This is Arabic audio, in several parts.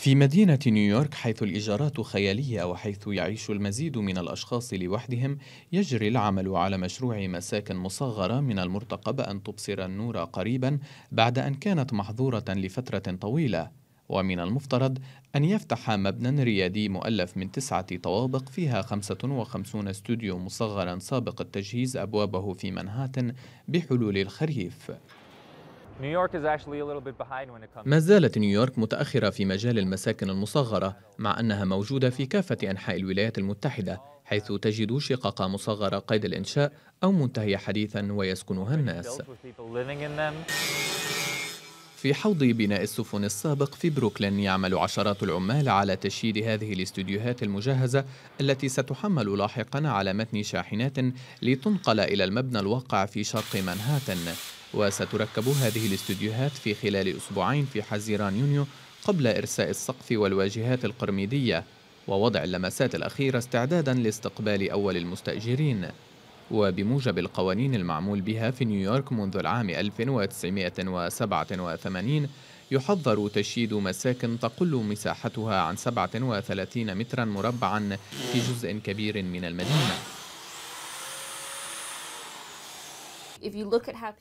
في مدينة نيويورك حيث الإيجارات خيالية وحيث يعيش المزيد من الأشخاص لوحدهم يجري العمل على مشروع مساكن مصغرة من المرتقب أن تبصر النور قريبا بعد أن كانت محظورة لفترة طويلة ومن المفترض أن يفتح مبنى ريادي مؤلف من تسعة طوابق فيها 55 استوديو مصغرا سابق التجهيز أبوابه في منهاتن بحلول الخريف ما زالت نيويورك متأخرة في مجال المساكن المصغرة مع أنها موجودة في كافة أنحاء الولايات المتحدة حيث تجد شقق مصغرة قيد الإنشاء أو منتهية حديثا ويسكنها الناس في حوض بناء السفن السابق في بروكلين يعمل عشرات العمال على تشييد هذه الاستوديوهات المجهزة التي ستحمل لاحقا على متن شاحنات لتنقل إلى المبنى الواقع في شرق مانهاتن وستركب هذه الاستوديوهات في خلال أسبوعين في حزيران يونيو قبل إرساء السقف والواجهات القرميدية ووضع اللمسات الأخيرة استعدادا لاستقبال أول المستأجرين وبموجب القوانين المعمول بها في نيويورك منذ العام 1987 يحظر تشييد مساكن تقل مساحتها عن 37 مترا مربعا في جزء كبير من المدينة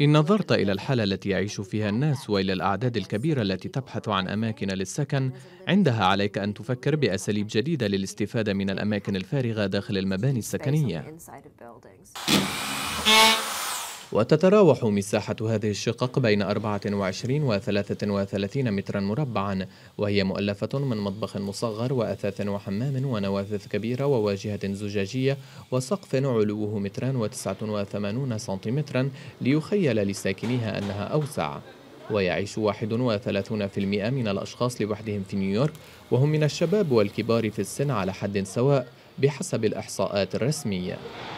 إن نظرت إلى الحالة التي يعيش فيها الناس وإلى الأعداد الكبيرة التي تبحث عن أماكن للسكن عندها عليك أن تفكر بأساليب جديدة للاستفادة من الأماكن الفارغة داخل المباني السكنية وتتراوح مساحة هذه الشقق بين 24 و 33 مترا مربعا وهي مؤلفة من مطبخ مصغر وأثاث وحمام ونوافذ كبيرة وواجهة زجاجية وسقف علوه مترا و89 سنتيمترا ليخيل لساكنيها أنها أوسع ويعيش 31% من الأشخاص لوحدهم في نيويورك وهم من الشباب والكبار في السن على حد سواء بحسب الإحصاءات الرسمية